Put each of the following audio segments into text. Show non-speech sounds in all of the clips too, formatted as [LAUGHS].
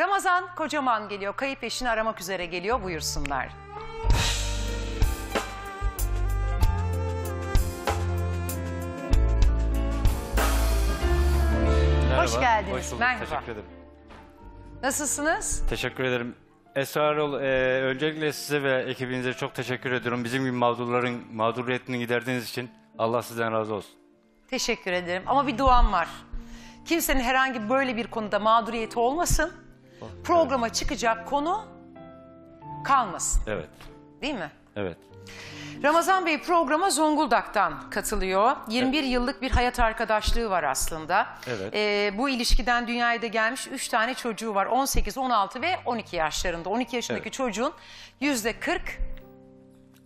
Ramazan kocaman geliyor. Kayıp eşini aramak üzere geliyor. Buyursunlar. Merhaba. Hoş geldiniz. Hoş bulduk. Merhaba. Teşekkür ederim. Nasılsınız? Teşekkür ederim. Esra Erol, e, öncelikle size ve ekibinize çok teşekkür ediyorum. Bizim gibi mağdurların mağduriyetini giderdiğiniz için Allah sizden razı olsun. Teşekkür ederim ama bir duam var. Kimsenin herhangi böyle bir konuda mağduriyeti olmasın. Programa çıkacak konu kalmasın. Evet. Değil mi? Evet. Ramazan Bey programa Zonguldak'tan katılıyor. 21 evet. yıllık bir hayat arkadaşlığı var aslında. Evet. Ee, bu ilişkiden dünyaya da gelmiş 3 tane çocuğu var. 18, 16 ve 12 yaşlarında. 12 yaşındaki evet. çocuğun %40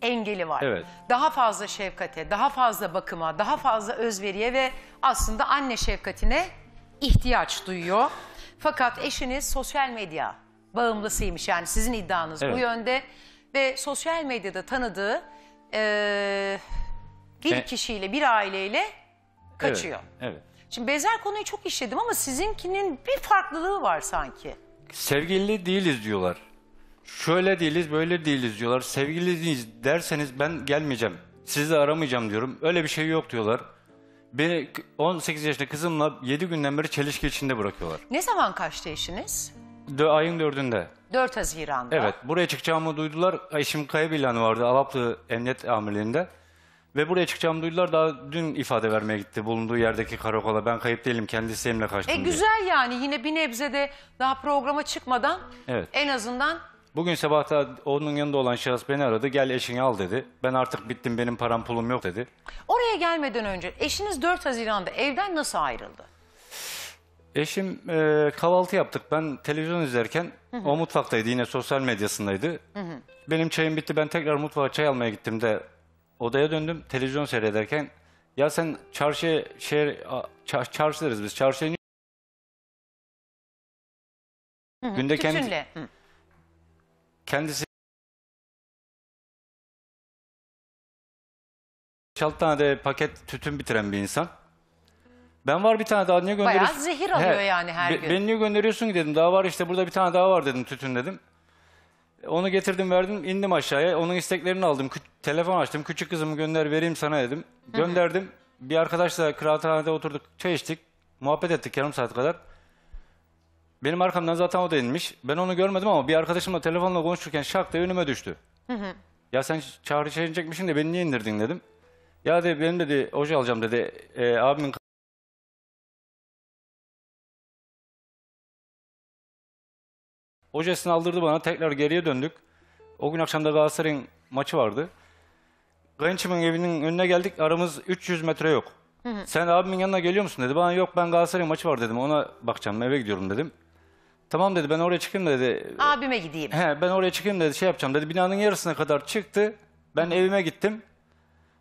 engeli var. Evet. Daha fazla şefkate, daha fazla bakıma, daha fazla özveriye ve aslında anne şefkatine ihtiyaç duyuyor. Fakat eşiniz sosyal medya bağımlısıymış yani sizin iddianız Evet. bu yönde. Ve sosyal medyada tanıdığı eee, bir E- kişiyle bir aileyle kaçıyor. Evet. evet. Şimdi benzer konuyu çok işledim ama sizinkinin bir farklılığı var sanki. Sevgili değiliz diyorlar. Şöyle değiliz, böyle değiliz diyorlar. Sevgili değiliz derseniz ben gelmeyeceğim. Sizi aramayacağım diyorum. Öyle bir şey yok diyorlar. Beni 18 yaşında kızımla 7 günden beri çelişki içinde bırakıyorlar. Ne zaman kaçtı eşiniz? Dö- ayın 4'ünde. 4 Haziran'da. Evet, buraya çıkacağımı duydular. Eşim kayıp ilanı vardı Alaplı Emniyet Amirliği'nde. Ve buraya çıkacağımı duydular. Daha dün ifade vermeye gitti bulunduğu yerdeki karakola. Ben kayıp değilim, kendi isteğimle kaçtım E diye. güzel yani yine bir nebze de daha programa çıkmadan Evet. en azından Bugün sabahta onun yanında olan şahıs beni aradı. Gel eşini al dedi. Ben artık bittim benim param pulum yok dedi. Oraya gelmeden önce eşiniz 4 Haziran'da evden nasıl ayrıldı? Eşim e, kahvaltı yaptık. Ben televizyon izlerken hı hı. o mutfaktaydı yine sosyal medyasındaydı. Hı hı. Benim çayım bitti ben tekrar mutfağa çay almaya gittim de odaya döndüm televizyon seyrederken. Ya sen çarşıya, şehir, çar, çarşı deriz biz çarşıya Hı hı, Günde tütünle. kendi... Hı. Kendisi 6 tane de paket tütün bitiren bir insan. Ben var bir tane daha niye Bayağı gönderiyorsun? zehir alıyor yani her gün. Ben niye gönderiyorsun ki dedim. Daha var işte burada bir tane daha var dedim tütün dedim. Onu getirdim verdim indim aşağıya. Onun isteklerini aldım. Kü- telefon açtım. Küçük kızımı gönder vereyim sana dedim. Gönderdim. Bir arkadaşla kıraathanede oturduk. Çay içtik. Muhabbet ettik yarım saat kadar. Benim arkamdan zaten o da inmiş. Ben onu görmedim ama bir arkadaşımla telefonla konuşurken şak diye önüme düştü. Hı hı. Ya sen çağrı şey çekmişsin de beni niye indirdin dedim. Ya dedi benim dedi hoca alacağım dedi. E, abimin Hocasını aldırdı bana tekrar geriye döndük. O gün akşamda Galatasaray'ın maçı vardı. Kayınçımın evinin önüne geldik aramız 300 metre yok. Hı hı. Sen abimin yanına geliyor musun dedi. Bana yok ben Galatasaray maçı var dedim. Ona bakacağım eve gidiyorum dedim. Tamam dedi ben oraya çıkayım dedi. Abime gideyim. He, ben oraya çıkayım dedi şey yapacağım dedi. Binanın yarısına kadar çıktı. Ben evime gittim.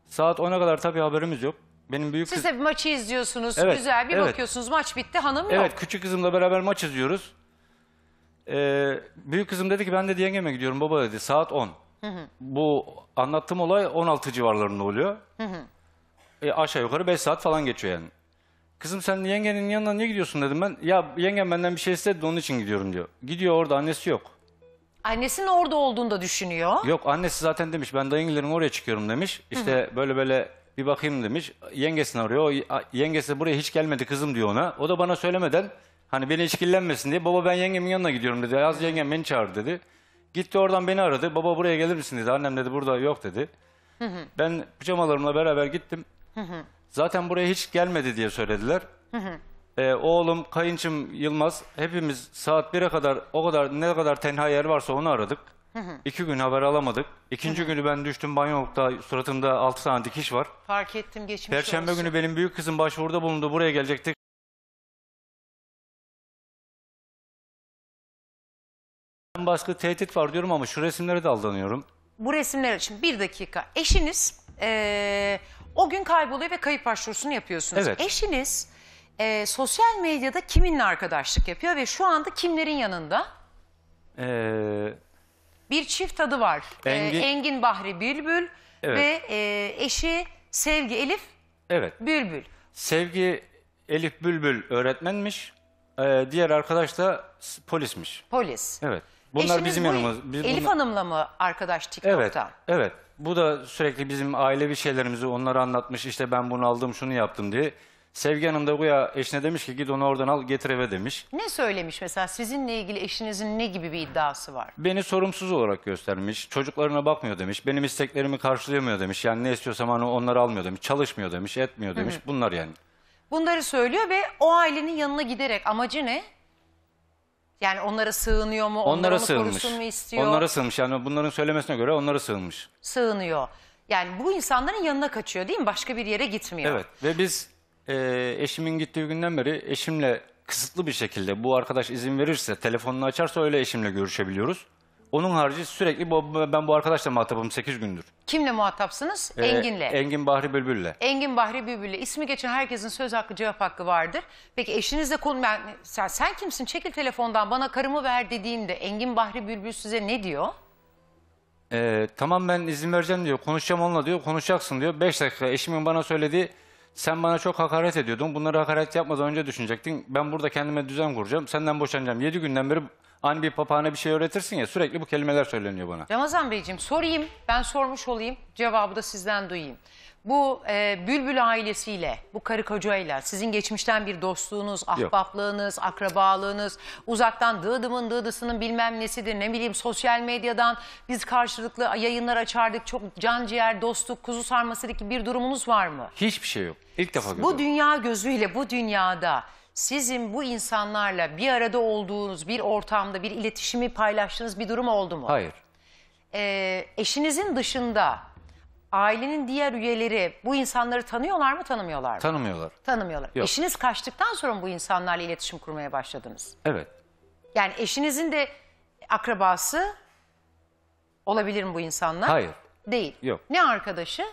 Saat 10'a kadar tabii haberimiz yok. Benim büyük Siz kız... de maçı izliyorsunuz. Evet, Güzel bir evet. bakıyorsunuz maç bitti hanım yok. Evet küçük kızımla beraber maç izliyoruz. Ee, büyük kızım dedi ki ben de yengeme gidiyorum baba dedi saat 10. Hı hı. Bu anlattığım olay 16 civarlarında oluyor. Hı hı. E, aşağı yukarı 5 saat falan geçiyor yani. Kızım sen yengenin yanına niye gidiyorsun dedim ben. Ya yengem benden bir şey istedi onun için gidiyorum diyor. Gidiyor orada annesi yok. Annesinin orada olduğunu da düşünüyor. Yok annesi zaten demiş ben dayıngilerin oraya çıkıyorum demiş. İşte böyle böyle bir bakayım demiş. Yengesini arıyor. Yengesi buraya hiç gelmedi kızım diyor ona. O da bana söylemeden hani beni işkillenmesin diye baba ben yengemin yanına gidiyorum dedi. Az yengem beni çağırdı dedi. Gitti oradan beni aradı. Baba buraya gelir misin dedi. Annem dedi burada yok dedi. Ben pijamalarımla beraber gittim. Zaten buraya hiç gelmedi diye söylediler. Hı hı. Ee, oğlum, kayınçım Yılmaz hepimiz saat 1'e kadar o kadar ne kadar tenha yer varsa onu aradık. Hı hı. İki gün haber alamadık. İkinci hı hı. günü ben düştüm banyolukta suratımda 6 tane dikiş var. Fark ettim geçmiş Perşembe olsun. günü benim büyük kızım başvuruda bulundu buraya gelecektik. Ben Baskı tehdit var diyorum ama şu resimlere de aldanıyorum. Bu resimler için bir dakika. Eşiniz ee, o gün kayboluyor ve kayıp başvurusunu yapıyorsunuz. Evet. Eşiniz e, sosyal medyada kiminle arkadaşlık yapıyor ve şu anda kimlerin yanında? Ee, Bir çift adı var. E, Engin, Engin- Bahri Bülbül Evet. ve e, eşi Sevgi Elif evet. Bülbül. Sevgi Elif Bülbül öğretmenmiş. Ee, diğer arkadaş da polismiş. Polis. Evet. Bunlar Eşiniz bizim bu yanımız. Biz Elif bunlar... Hanım'la mı arkadaş TikTok'ta? Evet, evet. Bu da sürekli bizim ailevi şeylerimizi onlara anlatmış. İşte ben bunu aldım, şunu yaptım diye. Sevgi Hanım da bu ya eşine demiş ki git onu oradan al getir eve demiş. Ne söylemiş mesela sizinle ilgili eşinizin ne gibi bir iddiası var? Beni sorumsuz olarak göstermiş. Çocuklarına bakmıyor demiş. Benim isteklerimi karşılayamıyor demiş. Yani ne istiyorsam onu onları almıyor demiş. Çalışmıyor demiş, etmiyor demiş. Bunlar yani. Bunları söylüyor ve o ailenin yanına giderek amacı ne? Yani onlara sığınıyor mu? Onlara, onlara sığınmış. mu istiyor? Onlara sığınmış. Yani bunların söylemesine göre onlara sığınmış. Sığınıyor. Yani bu insanların yanına kaçıyor değil mi? Başka bir yere gitmiyor. Evet ve biz e, eşimin gittiği günden beri eşimle kısıtlı bir şekilde bu arkadaş izin verirse telefonunu açarsa öyle eşimle görüşebiliyoruz. Onun harici sürekli ben bu arkadaşla muhatabım 8 gündür. Kimle muhatapsınız? Ee, Engin'le. Engin Bahri Bülbül'le. Engin Bahri Bülbül'le. İsmi geçen herkesin söz hakkı, cevap hakkı vardır. Peki eşinizle konu... sen, sen kimsin? Çekil telefondan bana karımı ver dediğinde Engin Bahri Bülbül size ne diyor? Ee, tamam ben izin vereceğim diyor. Konuşacağım onunla diyor. Konuşacaksın diyor. 5 dakika eşimin bana söylediği sen bana çok hakaret ediyordun. Bunları hakaret yapmadan önce düşünecektin. Ben burada kendime düzen kuracağım. Senden boşanacağım. 7 günden beri Hani bir papağana bir şey öğretirsin ya sürekli bu kelimeler söyleniyor bana. Ramazan Beyciğim sorayım, ben sormuş olayım, cevabı da sizden duyayım. Bu e, Bülbül ailesiyle, bu karı kocayla sizin geçmişten bir dostluğunuz, ahbaplığınız, akrabalığınız, uzaktan dıdımın dıdısının bilmem nesidir ne bileyim sosyal medyadan biz karşılıklı yayınlar açardık. Çok can ciğer, dostluk, kuzu sarmasıdaki bir durumunuz var mı? Hiçbir şey yok. İlk defa görüyorum. Bu dünya gözüyle bu dünyada sizin bu insanlarla bir arada olduğunuz bir ortamda bir iletişimi paylaştığınız bir durum oldu mu? Hayır. Ee, eşinizin dışında ailenin diğer üyeleri bu insanları tanıyorlar mı tanımıyorlar mı? Tanımıyorlar. Tanımıyorlar. Yok. Eşiniz kaçtıktan sonra mı bu insanlarla iletişim kurmaya başladınız? Evet. Yani eşinizin de akrabası olabilir mi bu insanlar? Hayır. Değil. Yok. Ne arkadaşı?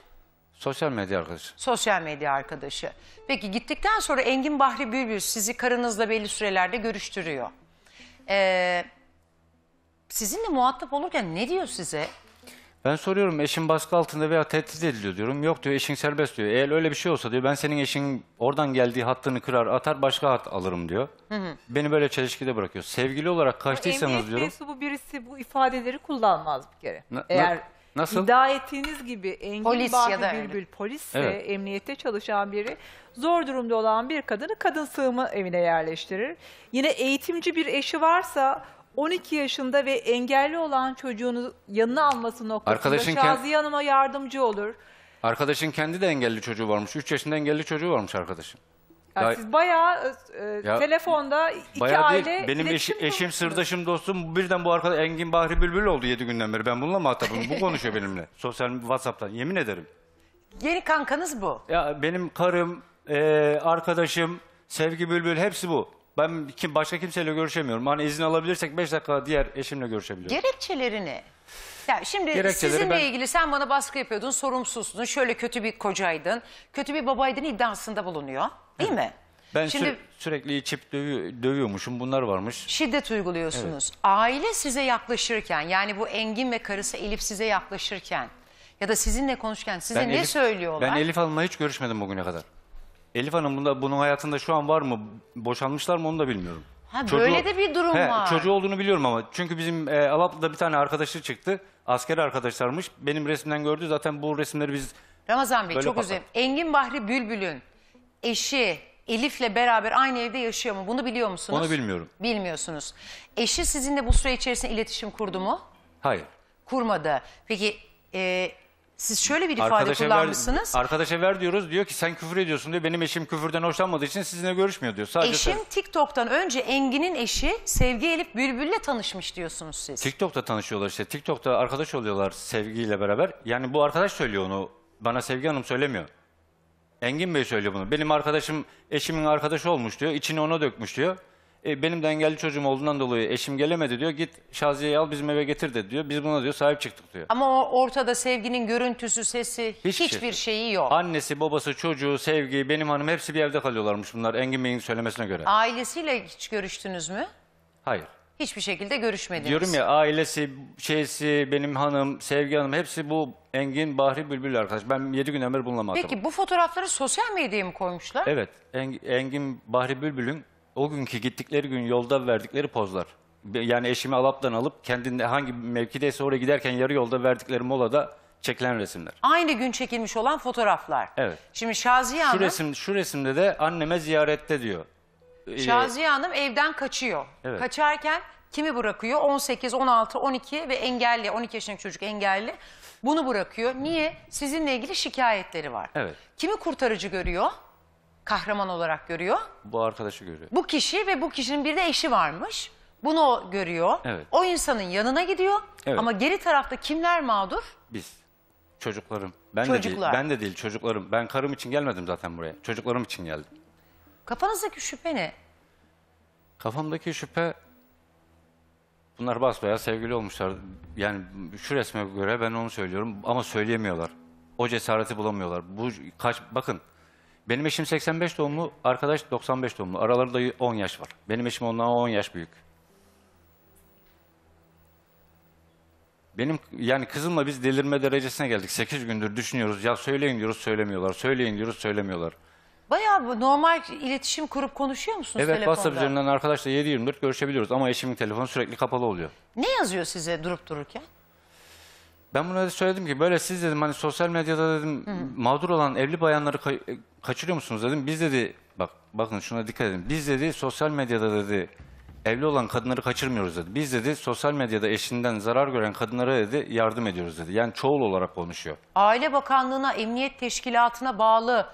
Sosyal medya arkadaşı. Sosyal medya arkadaşı. Peki gittikten sonra Engin Bahri Bülbül sizi karınızla belli sürelerde görüştürüyor. Ee, sizinle muhatap olurken ne diyor size? Ben soruyorum eşin baskı altında veya tehdit ediliyor diyorum. Yok diyor eşin serbest diyor. Eğer öyle bir şey olsa diyor ben senin eşin oradan geldiği hattını kırar atar başka hat alırım diyor. Hı hı. Beni böyle çelişkide bırakıyor. Sevgili olarak kaçtıysanız diyorum. Emniyet mensubu birisi bu ifadeleri kullanmaz bir kere. Na, Eğer... Na Nasıl? İddia ettiğiniz gibi Engin Polis Bahri ya da öyle. Bülbül polisse Evet. emniyette çalışan biri zor durumda olan bir kadını kadın sığınma evine yerleştirir. Yine eğitimci bir eşi varsa 12 yaşında ve engelli olan çocuğunu yanına alması noktasında Arkadaşın Şaziye Hanım'a yardımcı olur. Arkadaşın kendi de engelli çocuğu varmış. 3 yaşında engelli çocuğu varmış arkadaşın. Yani Ya- siz bayağı e, e Ya- telefonda iki Bayağı aile değil. Benim eşi- eşim, sırdaşım, dostum birden bu arkadaş Engin Bahri Bülbül oldu yedi günden beri. Ben bununla muhatabım. Bu konuşuyor benimle. [LAUGHS] Sosyal WhatsApp'tan. Yemin ederim. Yeni kankanız bu. Ya benim karım, eee, arkadaşım, Sevgi Bülbül hepsi bu. Ben kim başka kimseyle görüşemiyorum. Hani izin alabilirsek beş dakika diğer eşimle görüşebiliyorum. Gerekçelerini. Ya şimdi sizinle ben- ilgili sen bana baskı yapıyordun, sorumsuzdun, şöyle kötü bir kocaydın, kötü bir babaydın iddiasında bulunuyor. Değil mi? Ben Şimdi sü sürekli içip dövü dövüyormuşum bunlar varmış. şiddet uyguluyorsunuz. Aile size yaklaşırken yani bu Engin ve karısı Elif size yaklaşırken ya da sizinle konuşurken size ne Elif- söylüyorlar? Ben Elif Hanım'la hiç görüşmedim bugüne kadar. Elif Hanım bunda, bunun hayatında şu an var mı? Boşanmışlar mı onu da bilmiyorum. Ha, böyle de bir durum var. Çocuğu olduğunu biliyorum ama. Çünkü bizim e, Alaplı'da bir tane arkadaşı çıktı. Asker arkadaşlarmış. Benim resimden gördü. Zaten bu resimleri biz Ramazan Bey çok patlar. üzüldüm. Engin Bahri Bülbül'ün eşi Elif'le beraber aynı evde yaşıyor mu? Bunu biliyor musunuz? Onu bilmiyorum. Bilmiyorsunuz. Eşi sizinle bu süre içerisinde iletişim kurdu mu? Hayır. Kurmadı. Peki e, siz şöyle bir ifade arkadaşa kullanmışsınız. Ver, arkadaşa ver diyoruz diyor ki sen küfür ediyorsun diyor. Benim eşim küfürden hoşlanmadığı için sizinle görüşmüyor diyor. Sadece Eşim sen... TikTok'tan önce Engin'in eşi Sevgi Elif Bülbül'le tanışmış diyorsunuz siz. TikTok'ta tanışıyorlar işte. TikTok'ta arkadaş oluyorlar sevgiyle beraber. Yani bu arkadaş söylüyor onu. Bana Sevgi Hanım söylemiyor. Engin Bey söylüyor bunu. Benim arkadaşım eşimin arkadaşı olmuş diyor. İçini ona dökmüş diyor. E, benim de engelli çocuğum olduğundan dolayı eşim gelemedi diyor. Git Şaziye'yi al bizim eve getir dedi diyor. Biz buna diyor sahip çıktık diyor. Ama o ortada sevginin görüntüsü, sesi, Hiçbir şey. şeyi yok. Annesi, babası, çocuğu, sevgi, benim hanım hepsi bir evde kalıyorlarmış bunlar Engin Bey'in söylemesine göre. Ailesiyle hiç görüştünüz mü? Hayır hiçbir şekilde görüşmediniz. Diyorum ya ailesi, şeysi, benim hanım, Sevgi Hanım hepsi bu Engin Bahri Bülbül arkadaş. Ben 7 gün ömür bununla Peki bu fotoğrafları sosyal medyaya mı koymuşlar? Evet. Eng Engin Bahri Bülbül'ün o günkü gittikleri gün yolda verdikleri pozlar. Yani eşimi Alap'tan alıp kendinde hangi mevkideyse oraya giderken yarı yolda verdikleri molada çekilen resimler. Aynı gün çekilmiş olan fotoğraflar. Evet. Şimdi Şaziye Hanım... Şu, resim, şu resimde de anneme ziyarette diyor e, Şaziye Hanım evden kaçıyor. Evet. Kaçarken kimi bırakıyor? 18, 16, 12 ve engelli, 12 yaşındaki çocuk engelli. Bunu bırakıyor. Niye? Sizinle ilgili şikayetleri var. Evet. Kimi kurtarıcı görüyor? Kahraman olarak görüyor. Bu arkadaşı görüyor. Bu kişi ve bu kişinin bir de eşi varmış. Bunu görüyor. Evet. O insanın yanına gidiyor. Evet. Ama geri tarafta kimler mağdur? Biz. Çocuklarım. Ben Çocuklar. de değil. Ben de değil çocuklarım. Ben karım için gelmedim zaten buraya. Çocuklarım için geldim. Kafanızdaki şüphe ne? Kafamdaki şüphe bunlar basbayağı sevgili olmuşlar. Yani şu resme göre ben onu söylüyorum ama söyleyemiyorlar. O cesareti bulamıyorlar. Bu kaç bakın benim eşim 85 doğumlu, arkadaş 95 doğumlu. Aralarında 10 yaş var. Benim eşim ondan 10 yaş büyük. Benim yani kızımla biz delirme derecesine geldik. 8 gündür düşünüyoruz. Ya söyleyin diyoruz, söylemiyorlar. Söyleyin diyoruz, söylemiyorlar. Bayağı normal iletişim kurup konuşuyor musunuz Evet telefonda? WhatsApp üzerinden arkadaşla 7-24 görüşebiliyoruz ama eşimin telefonu sürekli kapalı oluyor. Ne yazıyor size durup dururken? Ben buna da söyledim ki böyle siz dedim hani sosyal medyada dedim mağdur olan evli bayanları ka- e, kaçırıyor musunuz dedim. Biz dedi bak bakın şuna dikkat edin. Biz dedi sosyal medyada dedi evli olan kadınları kaçırmıyoruz dedi. Biz dedi sosyal medyada eşinden zarar gören kadınlara dedi yardım ediyoruz dedi. Yani çoğul olarak konuşuyor. Aile Bakanlığı'na, Emniyet Teşkilatı'na bağlı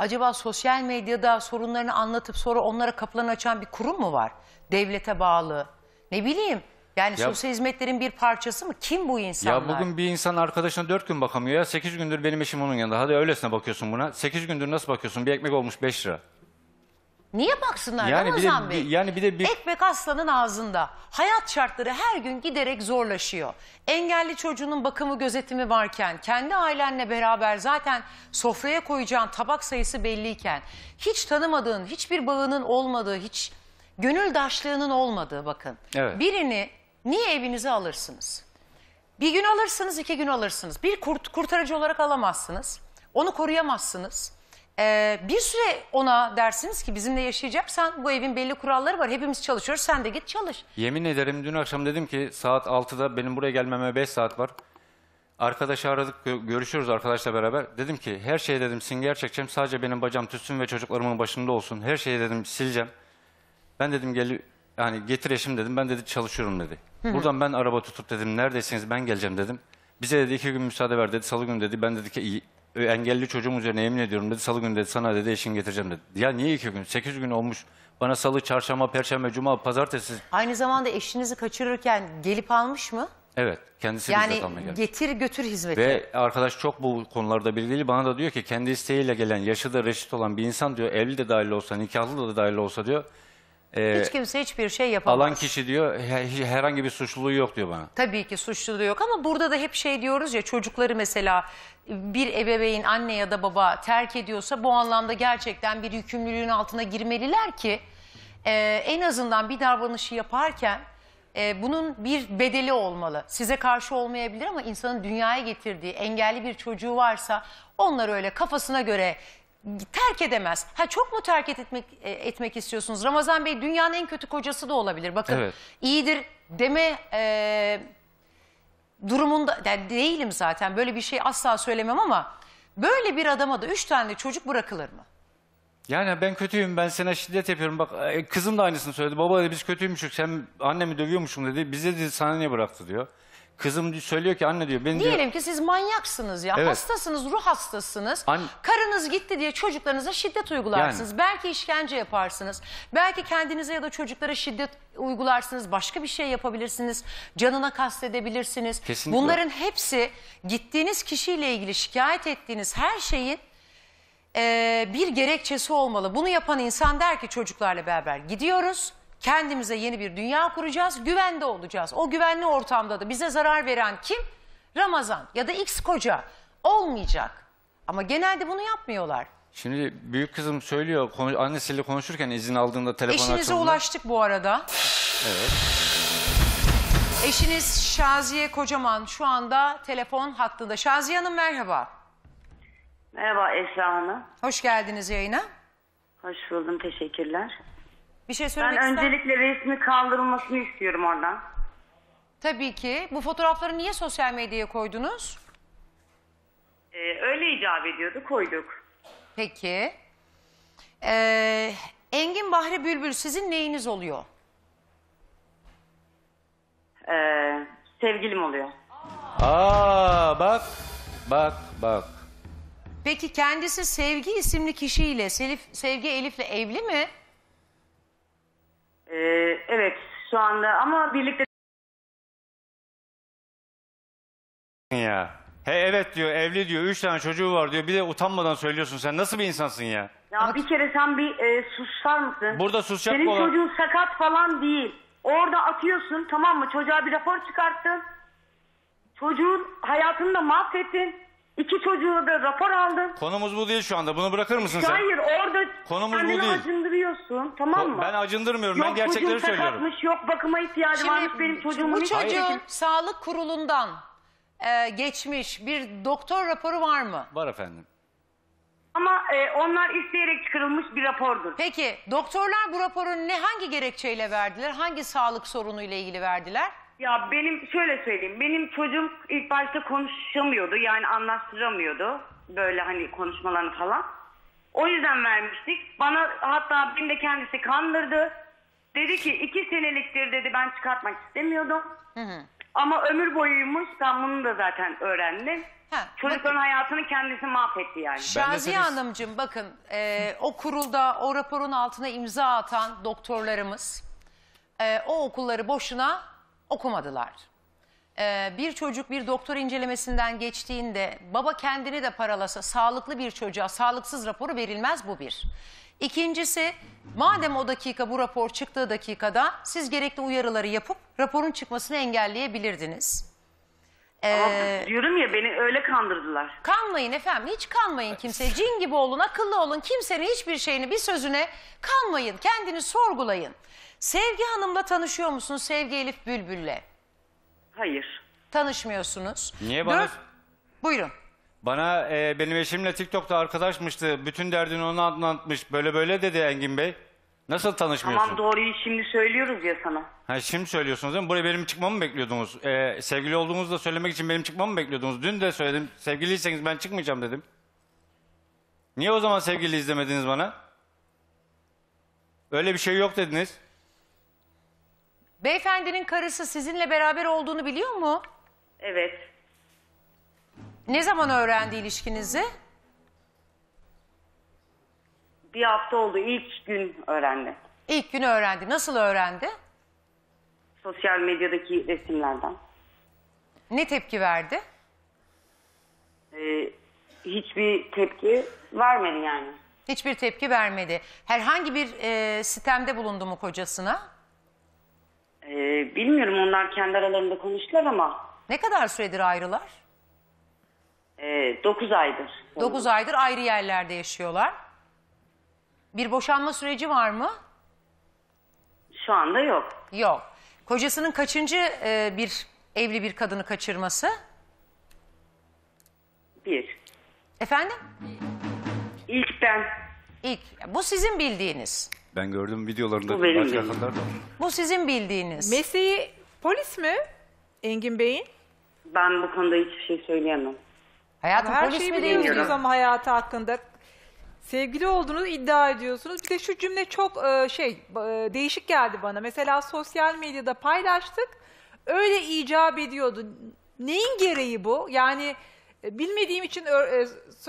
acaba sosyal medyada sorunlarını anlatıp sonra onlara kapılarını açan bir kurum mu var? Devlete bağlı. Ne bileyim. Yani ya, sosyal hizmetlerin bir parçası mı? Kim bu insanlar? Ya bugün bir insan arkadaşına dört gün bakamıyor ya. Sekiz gündür benim eşim onun yanında. Hadi öylesine bakıyorsun buna. Sekiz gündür nasıl bakıyorsun? Bir ekmek olmuş beş lira. Niye baksınlar yani Ramazan bir de, Bey? yani bir de bir... Ekmek aslanın ağzında. Hayat şartları her gün giderek zorlaşıyor. Engelli çocuğunun bakımı gözetimi varken, kendi ailenle beraber zaten sofraya koyacağın tabak sayısı belliyken, hiç tanımadığın, hiçbir bağının olmadığı, hiç gönüldaşlığının olmadığı bakın. Evet. Birini niye evinize alırsınız? Bir gün alırsınız, iki gün alırsınız. Bir kurt, kurtarıcı olarak alamazsınız. Onu koruyamazsınız. Ee, bir süre ona dersiniz ki bizimle yaşayacaksan bu evin belli kuralları var. Hepimiz çalışıyoruz sen de git çalış. Yemin ederim dün akşam dedim ki saat 6'da benim buraya gelmeme 5 saat var. Arkadaşı aradık gö- görüşüyoruz arkadaşla beraber. Dedim ki her şeyi dedim singer çekeceğim sadece benim bacağım tütsün ve çocuklarımın başında olsun. Her şeyi dedim sileceğim. Ben dedim gel yani getir eşim dedim ben dedi çalışıyorum dedi. Buradan ben araba tutup dedim neredesiniz ben geleceğim dedim. Bize dedi iki gün müsaade ver dedi salı günü dedi. Ben dedi ki iyi engelli çocuğum üzerine yemin ediyorum dedi. Salı günü dedi sana dedi eşin getireceğim dedi. Ya niye iki gün? Sekiz gün olmuş. Bana salı, çarşamba, perşembe, cuma, pazartesi. Aynı zamanda eşinizi kaçırırken gelip almış mı? Evet. Kendisi yani getir götür hizmeti. Ve arkadaş çok bu konularda bilgili. Bana da diyor ki kendi isteğiyle gelen, yaşı da reşit olan bir insan diyor evli de dahil olsa, nikahlı da dahil olsa diyor. E, Hiç kimse hiçbir şey yapamaz. Alan kişi diyor herhangi bir suçluluğu yok diyor bana. Tabii ki suçluluğu yok ama burada da hep şey diyoruz ya çocukları mesela bir ebeveyn anne ya da baba terk ediyorsa bu anlamda gerçekten bir yükümlülüğün altına girmeliler ki e, en azından bir davranışı yaparken e, bunun bir bedeli olmalı. Size karşı olmayabilir ama insanın dünyaya getirdiği engelli bir çocuğu varsa onlar öyle kafasına göre terk edemez. Ha çok mu terk etmek e, etmek istiyorsunuz? Ramazan Bey dünyanın en kötü kocası da olabilir. Bakın evet. iyidir deme e, durumunda yani değilim zaten böyle bir şey asla söylemem ama böyle bir adama da üç tane çocuk bırakılır mı? Yani ben kötüyüm, ben sana şiddet yapıyorum. Bak e, kızım da aynısını söyledi. Baba dedi biz kötüymüşük, sen annemi dövüyormuşum dedi. Bize dedi sana niye bıraktı diyor. Kızım söylüyor ki anne diyor. Beni Diyelim diyor, ki siz manyaksınız ya. Evet. Hastasınız, ruh hastasınız. An Karınız gitti diye çocuklarınıza şiddet uygularsınız. Yani. Belki işkence yaparsınız. Belki kendinize ya da çocuklara şiddet uygularsınız. Başka bir şey yapabilirsiniz. Canına kastedebilirsiniz. Kesinlikle. Bunların hepsi gittiğiniz kişiyle ilgili şikayet ettiğiniz her şeyin e, bir gerekçesi olmalı. Bunu yapan insan der ki çocuklarla beraber gidiyoruz Kendimize yeni bir dünya kuracağız, güvende olacağız. O güvenli ortamda da bize zarar veren kim? Ramazan ya da X koca olmayacak. Ama genelde bunu yapmıyorlar. Şimdi büyük kızım söylüyor konu- annesiyle konuşurken izin aldığında telefon Eşinize açıldığında- ulaştık bu arada. Evet. Eşiniz Şaziye Kocaman şu anda telefon hattında. Şaziye Hanım merhaba. Merhaba Esra Hanım. Hoş geldiniz yayına. Hoş buldum. Teşekkürler. Bir şey söylemek Ben ister öncelikle resmi kaldırılmasını istiyorum oradan. Tabii ki. Bu fotoğrafları niye sosyal medyaya koydunuz? Ee, öyle icap ediyordu koyduk. Peki. Ee, Engin Bahri Bülbül sizin neyiniz oluyor? Ee, sevgilim oluyor. Aa bak bak bak. Peki kendisi Sevgi isimli kişiyle Selif, Sevgi Elif'le evli mi? şu anda ama birlikte... Ya. He evet diyor evli diyor. Üç tane çocuğu var diyor. Bir de utanmadan söylüyorsun sen. Nasıl bir insansın ya? Ya bir kere sen bir e, susar mısın? Burada susacak Senin olan... çocuğun sakat falan değil. Orada atıyorsun tamam mı? Çocuğa bir rapor çıkarttın. Çocuğun hayatını da mahvettin. İki çocuğu da rapor aldın. Konumuz bu değil şu anda. Bunu bırakır mısın sen? Hayır orada Konumuz bu değil acındırıyorsun tamam mı? Ben acındırmıyorum. ben gerçekleri söylüyorum. çocuğum sakatmış, yok bakıma ihtiyacı varmış benim çocuğum. bu hiç- çocuğun sağlık kurulundan e, geçmiş bir doktor raporu var mı? Var efendim. Ama e, onlar isteyerek çıkarılmış bir rapordur. Peki doktorlar bu raporu ne hangi gerekçeyle verdiler? Hangi sağlık sorunu ile ilgili verdiler? Ya benim şöyle söyleyeyim. Benim çocuğum ilk başta konuşamıyordu. Yani anlaştıramıyordu. Böyle hani konuşmalarını falan. O yüzden vermiştik. Bana hatta beni de kendisi kandırdı. Dedi ki iki seneliktir dedi ben çıkartmak istemiyordum. Hı hı. Ama ömür boyuymuş. Ben bunu da zaten öğrendim. Ha, Çocukların hayatını kendisi mahvetti yani. Şaziye sana... Hanımcığım bakın e, o kurulda o raporun altına imza atan doktorlarımız e, o okulları boşuna okumadılar. Ee, bir çocuk bir doktor incelemesinden geçtiğinde baba kendini de paralasa sağlıklı bir çocuğa sağlıksız raporu verilmez bu bir. İkincisi madem o dakika bu rapor çıktığı dakikada siz gerekli uyarıları yapıp raporun çıkmasını engelleyebilirdiniz. Ee, Ama diyorum ya beni öyle kandırdılar. Kanmayın efendim hiç kanmayın kimseye. Cin gibi olun akıllı olun kimsenin hiçbir şeyini bir sözüne kanmayın kendini sorgulayın. Sevgi Hanım'la tanışıyor musun Sevgi Elif Bülbül'le? Hayır. Tanışmıyorsunuz. Niye bana? Dört... Buyurun. Bana e, benim eşimle TikTok'ta arkadaşmıştı. Bütün derdini ona anlatmış. Böyle böyle dedi Engin Bey. Nasıl tanışmıyorsun? Tamam doğruyu şimdi söylüyoruz ya sana. Ha, şimdi söylüyorsunuz değil mi? Buraya benim çıkmamı mı bekliyordunuz? Ee, sevgili olduğunuzu da söylemek için benim çıkmamı mı bekliyordunuz? Dün de söyledim. Sevgiliyseniz ben çıkmayacağım dedim. Niye o zaman sevgili izlemediniz bana? Öyle bir şey yok dediniz. Beyefendinin karısı sizinle beraber olduğunu biliyor mu? Evet. Ne zaman öğrendi ilişkinizi? Bir hafta oldu. İlk gün öğrendi. İlk gün öğrendi. Nasıl öğrendi? Sosyal medyadaki resimlerden. Ne tepki verdi? Ee, hiçbir tepki vermedi yani. Hiçbir tepki vermedi. Herhangi bir e, sistemde bulundu mu kocasına? Ee, bilmiyorum onlar kendi aralarında konuştular ama Ne kadar süredir ayrılar? e, ee, 9 aydır. Dokuz aydır ayrı yerlerde yaşıyorlar. Bir boşanma süreci var mı? Şu anda yok. Yok. Kocasının kaçıncı e, bir evli bir kadını kaçırması? Bir. Efendim? İlk ben. İlk. Bu sizin bildiğiniz. Ben gördüm videolarında Bu benim başka bildiğim. da var. Bu sizin bildiğiniz. Mesleği polis mi? Engin Bey'in. Ben bu konuda hiçbir şey söyleyemem. Hayatım Her polis şeyi mi değil ama hayatı hakkında. Sevgili olduğunu iddia ediyorsunuz. Bir de şu cümle çok e, şey e, değişik geldi bana. Mesela sosyal medyada paylaştık. Öyle icap ediyordu. Neyin gereği bu? Yani e, bilmediğim için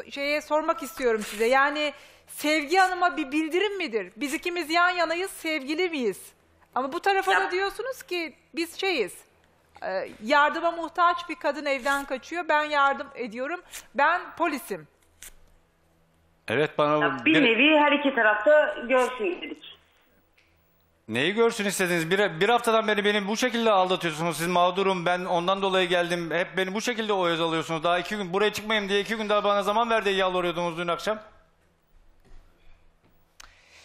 şeye sormak istiyorum size. Yani Sevgi Hanım'a bir bildirim midir? Biz ikimiz yan yanayız, sevgili miyiz? Ama bu tarafa da diyorsunuz ki biz şeyiz. Ee, yardıma muhtaç bir kadın evden kaçıyor. Ben yardım ediyorum. Ben polisim. Evet bana bu- Bir nevi her iki tarafta görsün istedik. neyi görsün istediniz? Bir, bir haftadan beri beni bu şekilde aldatıyorsunuz. Siz mağdurum ben ondan dolayı geldim. Hep beni bu şekilde oyalıyorsunuz. Daha iki gün buraya çıkmayayım diye iki gün daha bana zaman ver diye yalvarıyordunuz dün akşam.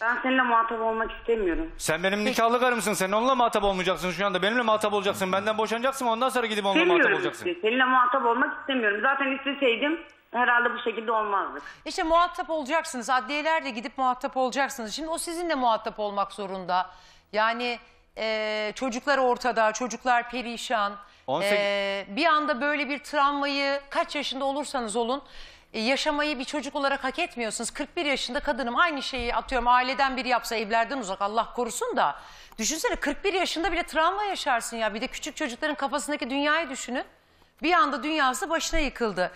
Ben seninle muhatap olmak istemiyorum. Sen benim nikahlı karımsın. Sen onunla muhatap olmayacaksın şu anda. Benimle muhatap olacaksın. Benden boşanacaksın. Ondan sonra gidip onunla muhatap olacaksın. işte. Seninle muhatap olmak istemiyorum. Zaten isteseydim herhalde bu şekilde olmazdı. İşte muhatap olacaksınız. Adliyelerle gidip muhatap olacaksınız. Şimdi o sizinle muhatap olmak zorunda. Yani e, çocuklar ortada, çocuklar perişan. 18 E, bir anda böyle bir travmayı kaç yaşında olursanız olun e, yaşamayı bir çocuk olarak hak etmiyorsunuz. 41 yaşında kadınım aynı şeyi atıyorum aileden biri yapsa evlerden uzak Allah korusun da. Düşünsene 41 yaşında bile travma yaşarsın ya. Bir de küçük çocukların kafasındaki dünyayı düşünün. Bir anda dünyası başına yıkıldı.